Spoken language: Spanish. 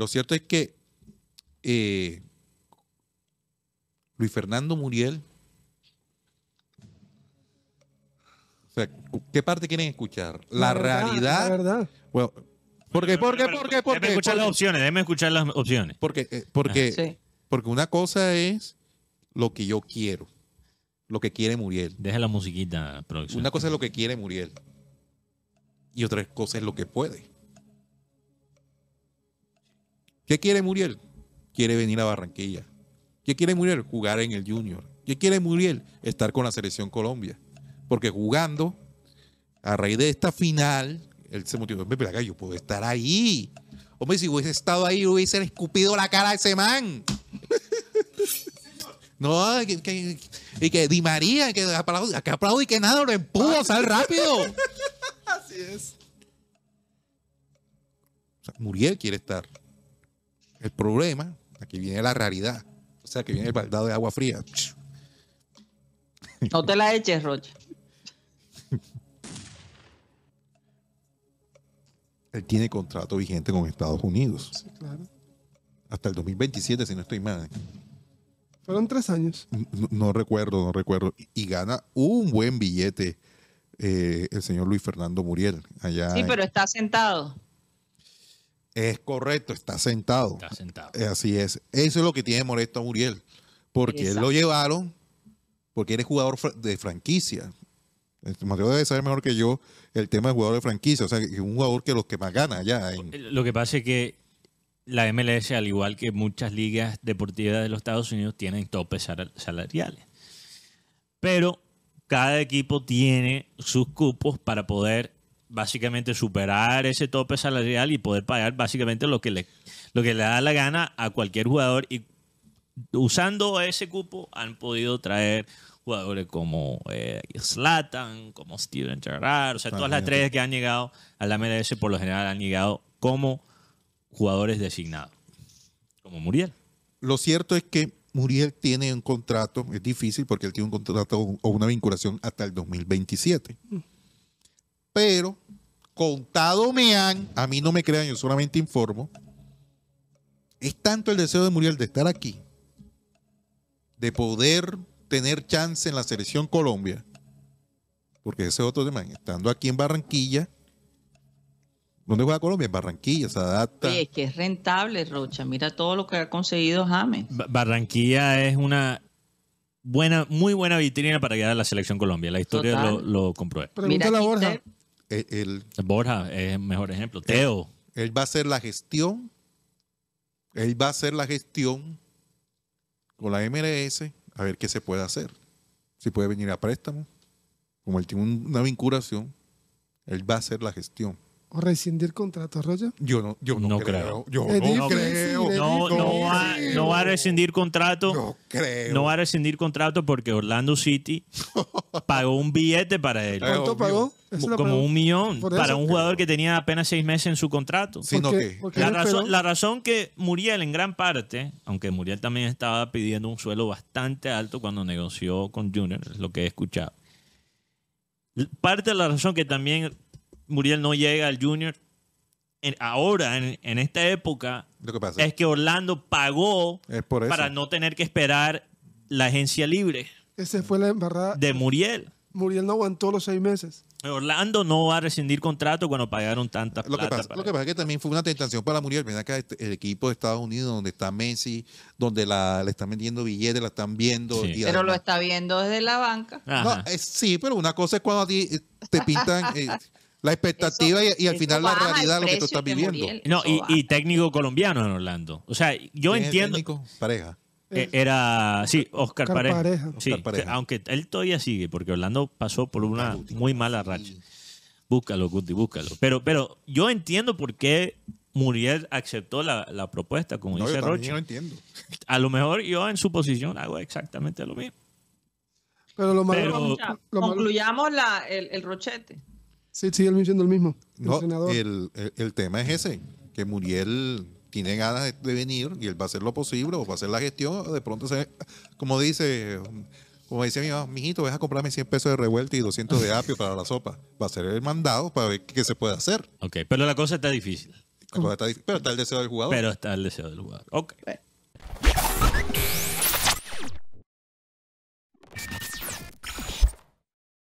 Lo cierto es que eh, Luis Fernando Muriel, ¿qué parte quieren escuchar? La, realidad. verdad. ¿Por porque, porque, porque, porque. escuchar las opciones, déjeme escuchar las opciones. Porque, eh, ah, porque una cosa es lo que yo quiero, lo que quiere Muriel. Deja la musiquita, producción. Una cosa es lo que quiere Muriel y otra cosa es lo que puede. ¿Qué quiere Muriel? Quiere venir a Barranquilla. ¿Qué quiere Muriel? Jugar en el Junior. ¿Qué quiere Muriel? Estar con la selección Colombia. Porque jugando, a raíz de esta final, él se motivó. Me yo puedo estar ahí. Hombre, si hubiese estado ahí, hubiese escupido la cara a ese man. no, y que Di María, que aplaudo que y que nada, lo empujo, sal rápido. Así es. Muriel quiere estar. El problema, aquí viene la raridad. O sea, que viene el baldado de agua fría. No te la eches, Roche. Él tiene contrato vigente con Estados Unidos. Sí, claro. Hasta el 2027, si no estoy mal. Fueron tres años. No, recuerdo, no recuerdo. Y, gana un buen billete eh, el señor Luis Fernando Muriel. Allá sí, pero está sentado. Es correcto, está sentado. Está sentado. Eh, así es. Eso es lo que tiene molesto a Muriel. Porque él lo llevaron, porque él es jugador de franquicia. Mateo debe saber mejor que yo el tema de jugador de franquicia. O sea, un jugador que los que más gana ya. Eh, lo que pasa es que la MLS, al igual que muchas ligas deportivas de los Estados Unidos, tienen topes salariales. Pero cada equipo tiene sus cupos para poder básicamente superar ese tope salarial y poder pagar básicamente lo que le, lo que le da la gana a cualquier jugador. Y usando ese cupo han podido traer jugadores como eh, Zlatan, como Steven Gerrard, o sea, todas las tres que han llegado a la MLS por lo general han llegado como jugadores designados, como Muriel. Lo cierto es que Muriel tiene un contrato, es difícil porque él tiene un contrato o una vinculación hasta el 2027 pero contado me han, a mí no me crean, yo solamente informo, es tanto el deseo de Muriel de estar aquí, de poder tener chance en la selección Colombia, porque ese es otro tema, estando aquí en Barranquilla, ¿dónde juega Colombia? En Barranquilla, se adapta. es que es rentable, Rocha, mira todo lo que ha conseguido James. Barranquilla es una buena, muy buena vitrina para llegar a la selección Colombia, la historia lo, comprueba. Pregúntale a Borja. Eh, el, Borja es el mejor ejemplo. Teo. Él, va a hacer la gestión. Él va a hacer la gestión con la MRS a ver qué se puede hacer. Si puede venir a préstamo. Como él tiene una vinculación, él va a hacer la gestión o rescindir contrato, Roger? Yo no, yo no, creo. no creo. No, va, a rescindir contrato. No creo. No va a rescindir contrato porque Orlando City pagó un billete para él. ¿Cuánto pagó? Como un millón para un jugador que tenía apenas seis meses en su contrato. ¿Sino La, razón, la razón que Muriel en gran parte, aunque Muriel también estaba pidiendo un suelo bastante alto cuando negoció con Junior, es lo que he escuchado. Parte de la razón que también Muriel no llega al Junior. ahora, en, esta época, es que Orlando pagó para no tener que esperar la agencia libre. Esa fue la embarrada. De Muriel. Muriel no aguantó los seis meses. Orlando no va a rescindir contrato cuando pagaron tantas plata. Lo que pasa, es que también fue una tentación para Muriel. Mira este, el equipo de Estados Unidos donde está Messi, donde le están vendiendo billetes, la están viendo. Pero lo está viendo desde la banca. Eh, sí, pero una cosa es cuando a ti te pintan... Eh, la expectativa y, al final la realidad lo que tú estás viviendo. no, y, técnico colombiano en Orlando. O sea, yo entiendo. Pareja. Eh, era, sí, Oscar, Pareja. Aunque él todavía sigue, porque Orlando pasó por una muy mala racha. Búscalo, Guti, búscalo. Pero, pero yo entiendo por qué Muriel aceptó la, propuesta, como dice Roche. entiendo. A lo mejor yo en su posición hago exactamente lo mismo. Pero concluyamos la, el, el rochete. Sí, sigue siendo el mismo. El, no, el, el, el, tema es ese, que Muriel tiene ganas de, venir y él va a hacer lo posible o va a hacer la gestión. De pronto, se, como dice como dice mi mamá, mijito, ves a comprarme 100 pesos de revuelta y 200 de apio para la sopa. Va a ser el mandado para ver qué se puede hacer. Ok, pero la cosa está difícil. La cosa está difícil pero está el deseo del jugador. Pero está el deseo del jugador. Ok. Bueno.